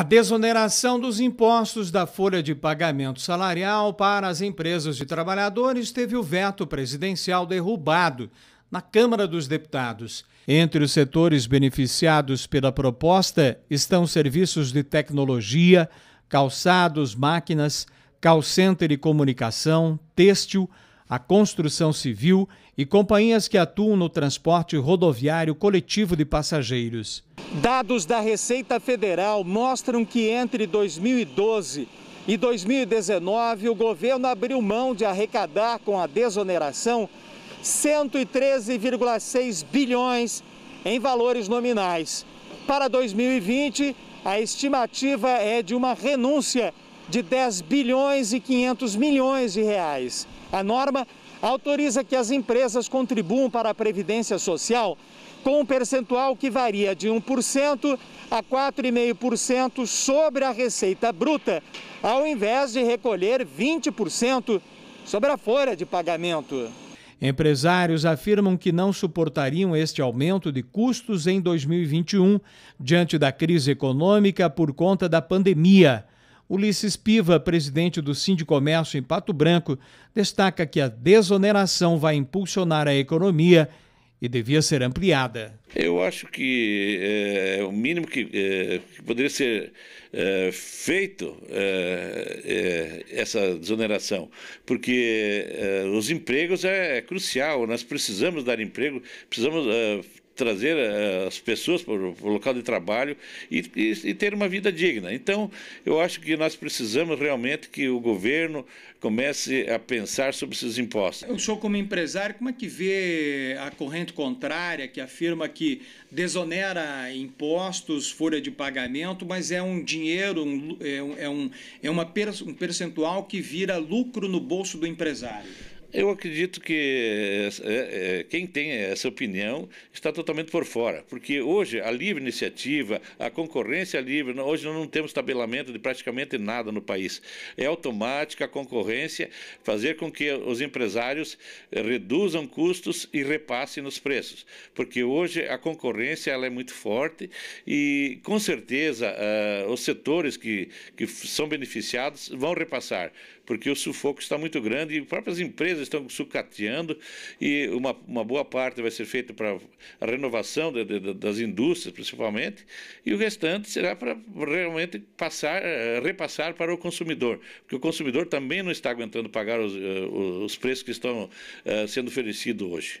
A desoneração dos impostos da folha de pagamento salarial para as empresas de trabalhadores teve o veto presidencial derrubado na Câmara dos Deputados. Entre os setores beneficiados pela proposta estão serviços de tecnologia, calçados, máquinas, call center e comunicação, têxtil, a construção civil e companhias que atuam no transporte rodoviário coletivo de passageiros. Dados da Receita Federal mostram que entre 2012 e 2019 o governo abriu mão de arrecadar com a desoneração 113,6 bilhões em valores nominais. Para 2020, a estimativa é de uma renúncia de 10 bilhões e 500 milhões de reais. A norma autoriza que as empresas contribuam para a Previdência Social com um percentual que varia de 1% a 4,5% sobre a receita bruta, ao invés de recolher 20% sobre a folha de pagamento. Empresários afirmam que não suportariam este aumento de custos em 2021, diante da crise econômica por conta da pandemia. Ulisses Piva, presidente do Sindicomércio em Pato Branco, destaca que a desoneração vai impulsionar a economia e devia ser ampliada. Eu acho que é, o mínimo que, é, que poderia ser é, feito essa desoneração, porque os empregos é, é, crucial, nós precisamos dar emprego, precisamos trazer eh, as pessoas para o local de trabalho e, e, e, ter uma vida digna. Então, eu acho que nós precisamos realmente que o governo comece a pensar sobre esses impostos. O senhor, como empresário, como é que vê a corrente contrária que afirma que desonera impostos, folha de pagamento, mas é um dinheiro, um, é, é, um, é, uma, um percentual que vira lucro no bolso do empresário? Eu acredito que é, é, quem tem essa opinião está totalmente por fora, porque hoje a livre iniciativa, a concorrência é livre, hoje nós não temos tabelamento de praticamente nada no país. É automática a concorrência fazer com que os empresários eh, reduzam custos e repassem nos preços, porque hoje a concorrência ela é muito forte e com certeza uh, os setores que, que são beneficiados vão repassar, porque o sufoco está muito grande e próprias empresas estão sucateando e uma, uma boa parte vai ser feita para a renovação de, de, das indústrias, principalmente, e o restante será para realmente passar, eh, repassar para o consumidor, porque o consumidor também não está aguentando pagar os, eh, os preços que estão eh, sendo oferecidos hoje.